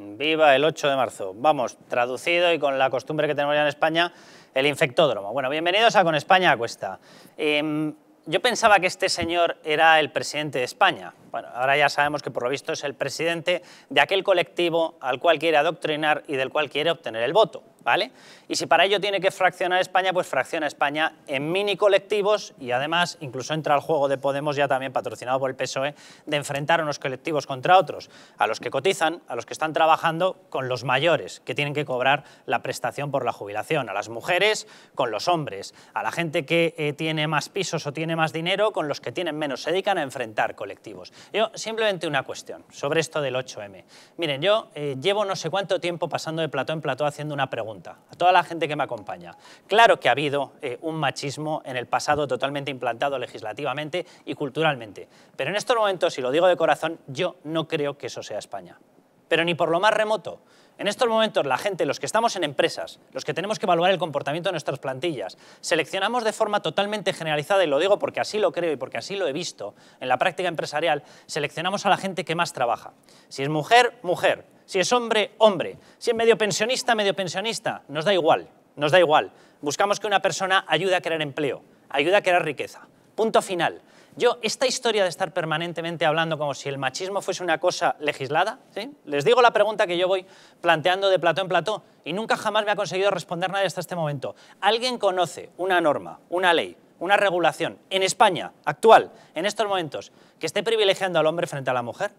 Viva el 8 de marzo. Vamos, traducido y con la costumbre que tenemos ya en España, el infectódromo. Bueno, bienvenidos a Con España a Cuesta. Em, yo pensaba que este señor era el presidente de España. Bueno, ahora ya sabemos que por lo visto es el presidente de aquel colectivo al cual quiere adoctrinar y del cual quiere obtener el voto. Y si para ello tiene que fraccionar España, pues fracciona España en mini colectivos y además incluso entra al juego de Podemos, ya también patrocinado por el PSOE, de enfrentar unos colectivos contra otros, a los que cotizan, a los que están trabajando con los mayores, que tienen que cobrar la prestación por la jubilación, a las mujeres con los hombres, a la gente que eh, tiene más pisos o tiene más dinero con los que tienen menos, se dedican a enfrentar colectivos. Yo simplemente una cuestión sobre esto del 8M. Miren, yo eh, llevo no sé cuánto tiempo pasando de plató en plató haciendo una pregunta a toda la gente que me acompaña. Claro que ha habido eh, un machismo en el pasado totalmente implantado legislativamente y culturalmente, pero en estos momentos, si lo digo de corazón, yo no creo que eso sea España. Pero ni por lo más remoto. En estos momentos la gente, los que estamos en empresas, los que tenemos que evaluar el comportamiento de nuestras plantillas, seleccionamos de forma totalmente generalizada, y lo digo porque así lo creo y porque así lo he visto en la práctica empresarial, seleccionamos a la gente que más trabaja. Si es mujer, mujer si es hombre, hombre. Si es medio pensionista, medio pensionista. Nos da igual, nos da igual. Buscamos que una persona ayude a crear empleo, ayude a crear riqueza. Punto final. Yo, esta historia de estar permanentemente hablando como si el machismo fuese una cosa legislada, ¿sí? les digo la pregunta que yo voy planteando de plató en plató y nunca jamás me ha conseguido responder nadie hasta este momento. ¿Alguien conoce una norma, una ley, una regulación en España actual, en estos momentos, que esté privilegiando al hombre frente a la mujer?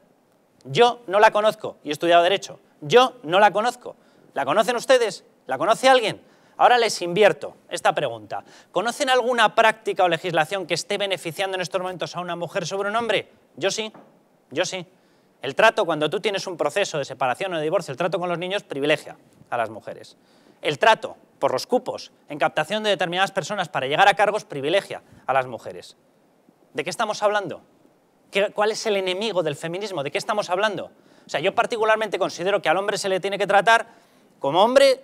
Yo no la conozco y he estudiado Derecho. Yo no la conozco. ¿La conocen ustedes? ¿La conoce alguien? Ahora les invierto esta pregunta. ¿Conocen alguna práctica o legislación que esté beneficiando en estos momentos a una mujer sobre un hombre? Yo sí, yo sí. El trato, cuando tú tienes un proceso de separación o de divorcio, el trato con los niños privilegia a las mujeres. El trato por los cupos en captación de determinadas personas para llegar a cargos privilegia a las mujeres. ¿De qué estamos hablando? ¿Cuál es el enemigo del feminismo? ¿De qué estamos hablando? O sea, yo particularmente considero que al hombre se le tiene que tratar como hombre,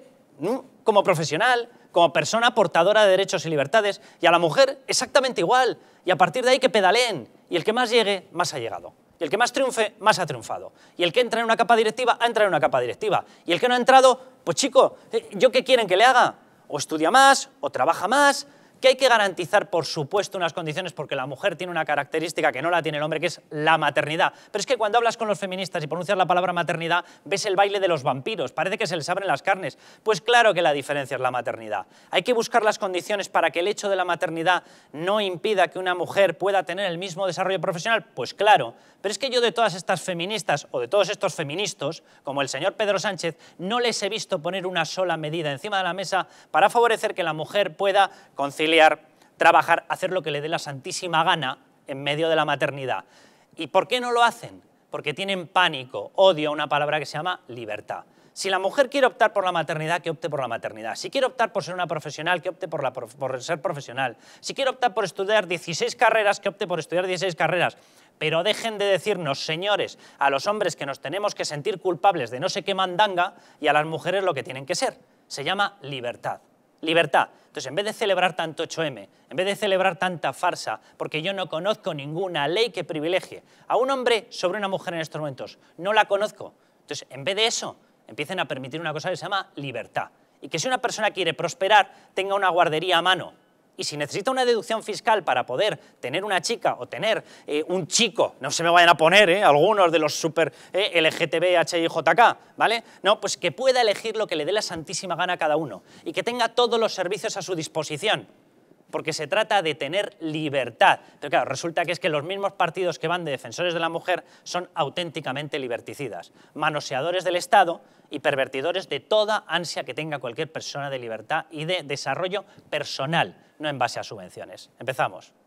como profesional, como persona portadora de derechos y libertades, y a la mujer exactamente igual. Y a partir de ahí que pedaleen, y el que más llegue, más ha llegado. Y el que más triunfe, más ha triunfado. Y el que entra en una capa directiva, ha entrado en una capa directiva. Y el que no ha entrado, pues chico, eh, ¿yo qué quieren que le haga? O estudia más, o trabaja más, que hay que garantizar, por supuesto, unas condiciones porque la mujer tiene una característica que no la tiene el hombre, que es la maternidad. Pero es que cuando hablas con los feministas y pronuncias la palabra maternidad, ves el baile de los vampiros, parece que se les abren las carnes. Pues claro que la diferencia es la maternidad. Hay que buscar las condiciones para que el hecho de la maternidad no impida que una mujer pueda tener el mismo desarrollo profesional, pues claro. Pero es que yo de todas estas feministas o de todos estos feministas, como el señor Pedro Sánchez, no les he visto poner una sola medida encima de la mesa para favorecer que la mujer pueda conciliar trabajar, hacer lo que le dé la santísima gana en medio de la maternidad. ¿Y por qué no lo hacen? Porque tienen pánico, odio a una palabra que se llama libertad. Si la mujer quiere optar por la maternidad, que opte por la maternidad. Si quiere optar por ser una profesional, que opte por ser profesional. Si quiere optar por estudiar 16 carreras, que opte por estudiar 16 carreras. Pero dejen de decirnos, señores, a los hombres que nos tenemos que sentir culpables de no sé qué mandanga y a las mujeres lo que tienen que ser. Se llama libertad libertad. Entonces, en vez de celebrar tanto 8M, en vez de celebrar tanta farsa, porque yo no conozco ninguna ley que privilegie a un hombre sobre una mujer en estos momentos, no la conozco. Entonces, en vez de eso, empiecen a permitir una cosa que se llama libertad. Y que si una persona quiere prosperar, tenga una guardería a mano, y si necesita una deducción fiscal para poder tener una chica o tener eh, un chico, no se me vayan a poner eh, algunos de los super eh, LGTB, HIJK, ¿vale? No, pues que pueda elegir lo que le dé la santísima gana a cada uno y que tenga todos los servicios a su disposición. Porque se trata de tener libertad. Pero claro, resulta que es que los mismos partidos que van de defensores de la mujer son auténticamente liberticidas, manoseadores del Estado y pervertidores de toda ansia que tenga cualquier persona de libertad y de desarrollo personal no en base a subvenciones. Empezamos.